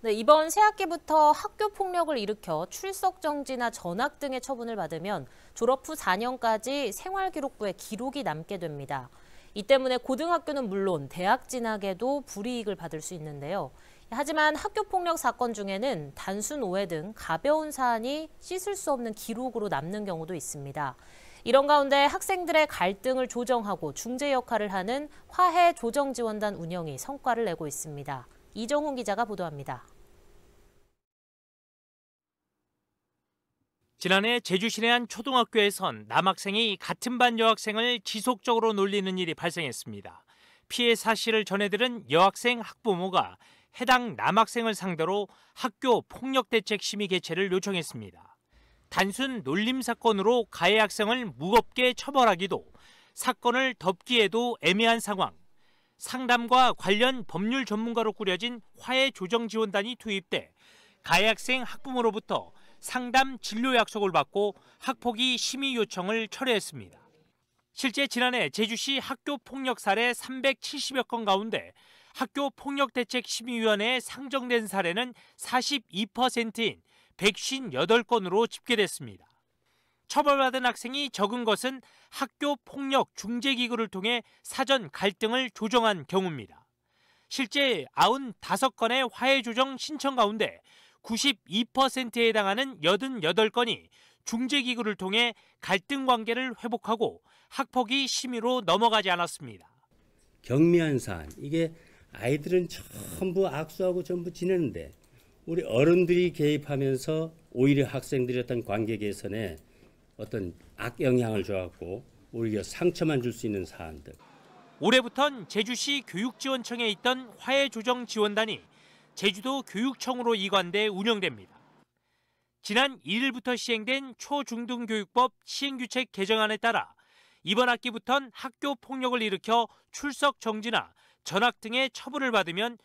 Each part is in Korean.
네, 이번 새학기부터 학교 폭력을 일으켜 출석 정지나 전학 등의 처분을 받으면 졸업 후 4년까지 생활기록부에 기록이 남게 됩니다. 이 때문에 고등학교는 물론 대학 진학에도 불이익을 받을 수 있는데요. 하지만 학교 폭력 사건 중에는 단순 오해 등 가벼운 사안이 씻을 수 없는 기록으로 남는 경우도 있습니다. 이런 가운데 학생들의 갈등을 조정하고 중재 역할을 하는 화해 조정 지원단 운영이 성과를 내고 있습니다. 이정훈 기자가 보도합니다. 지난해 제주시내 한 초등학교에선 남학생이 같은 반 여학생을 지속적으로 놀리는 일이 발생했습니다. 피해 사실을 전해들은 여학생 학부모가 해당 남학생을 상대로 학교 폭력대책 심의 개최를 요청했습니다. 단순 놀림 사건으로 가해 학생을 무겁게 처벌하기도 사건을 덮기에도 애매한 상황. 상담과 관련 법률 전문가로 꾸려진 화해 조정 지원단이 투입돼 가해학생 학부모로부터 상담 진료 약속을 받고 학폭위 심의 요청을 철회했습니다. 실제 지난해 제주시 학교 폭력 사례 370여 건 가운데 학교 폭력 대책 심의위원회에 상정된 사례는 42%인 158건으로 집계됐습니다. 처벌받은 학생이 적은 것은 학교 폭력 중재기구를 통해 사전 갈등을 조정한 경우입니다. 실제 95건의 화해 조정 신청 가운데 92%에 해당하는 88건이 중재기구를 통해 갈등 관계를 회복하고 학폭이 심의로 넘어가지 않았습니다. 경미한 사안 이게 아이들은 전부 악수하고 전부 지내는데 우리 어른들이 개입하면서 오히려 학생들이 어떤 관계 개선에 어떤 악영향을 줘갖고 오히려 상처만 줄 수 있는 사안들. 올해부턴 제주시 교육지원청에 있던 화해조정지원단이 제주도 교육청으로 이관돼 운영됩니다. 지난 1일부터 시행된 초중등교육법 시행규칙 개정안에 따라 이번 학기부턴 학교 폭력을 일으켜 출석 정지나 전학 등의 처벌을 받으면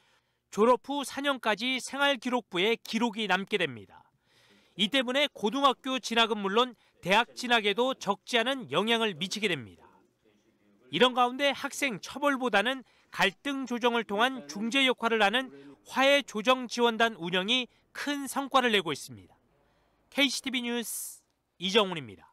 졸업 후 4년까지 생활기록부에 기록이 남게 됩니다. 이 때문에 고등학교 진학은 물론 대학 진학에도 적지 않은 영향을 미치게 됩니다. 이런 가운데 학생 처벌보다는 갈등 조정을 통한 중재 역할을 하는 화해 조정 지원단 운영이 큰 성과를 내고 있습니다. KCTV 뉴스 이정훈입니다.